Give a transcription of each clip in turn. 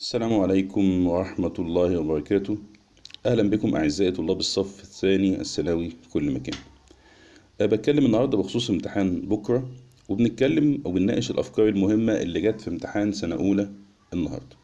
السلام عليكم ورحمة الله وبركاته أهلا بكم أعزائي طلاب الصف الثاني الثانوي في كل مكان أه، بتكلم النهاردة بخصوص امتحان بكرة وبنتكلم أو بنناقش الأفكار المهمة اللي جت في امتحان سنة أولى النهاردة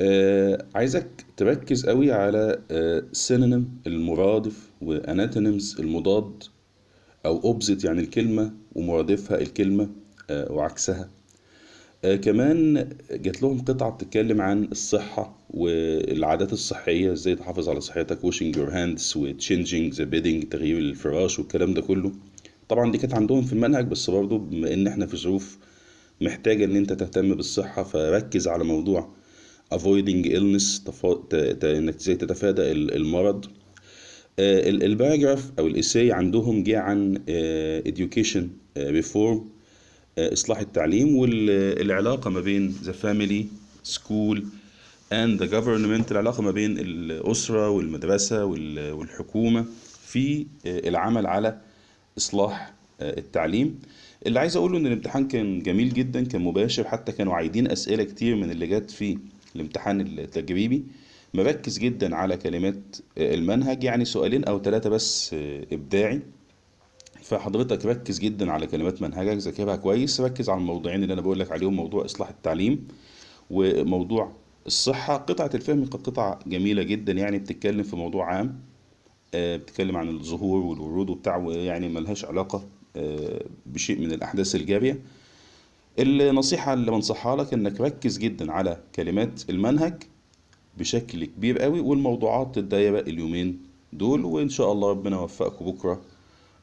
أه، عايزك تركز قوي على سينونيم أه، المرادف واناتونيمز المضاد أو أوبزيت يعني الكلمة ومرادفها الكلمة وعكسها آه، كمان جات لهم قطعة بتتكلم عن الصحة والعادات الصحية ازاي تحافظ على صحتك واشنج يور هاندز وتشينجينج ذا بيدنج تغيير الفراش والكلام ده كله طبعا دي كانت عندهم في المنهج بس برضه بما ان احنا في ظروف محتاجة ان انت تهتم بالصحة فركز على موضوع avoiding illness تفا... ت... ت... انك ازاي تتفادى المرض آه، الباراجراف او الاساي عندهم جه عن آه، education reform اصلاح التعليم والعلاقه ما بين ذا فاميلي سكول اند ذا جفرمنت العلاقه ما بين الاسره والمدرسه والحكومه في العمل على اصلاح التعليم اللي عايز اقوله ان الامتحان كان جميل جدا كان مباشر حتى كانوا عايدين اسئله كتير من اللي جت في الامتحان التجريبي مركز جدا على كلمات المنهج يعني سؤالين او ثلاثه بس ابداعي فحضرتك ركز جدا على كلمات منهجك ذاكرها كويس ركز على الموضوعين اللي انا بقول لك عليهم موضوع اصلاح التعليم وموضوع الصحه قطعه الفهم قد قطعه جميله جدا يعني بتتكلم في موضوع عام آه، بتتكلم عن الظهور والورود وبتاع يعني ملهاش علاقه آه، بشيء من الاحداث الجاريه النصيحه اللي بنصحها لك انك ركز جدا على كلمات المنهج بشكل كبير قوي والموضوعات الدايره اليومين دول وان شاء الله ربنا يوفقكم بكره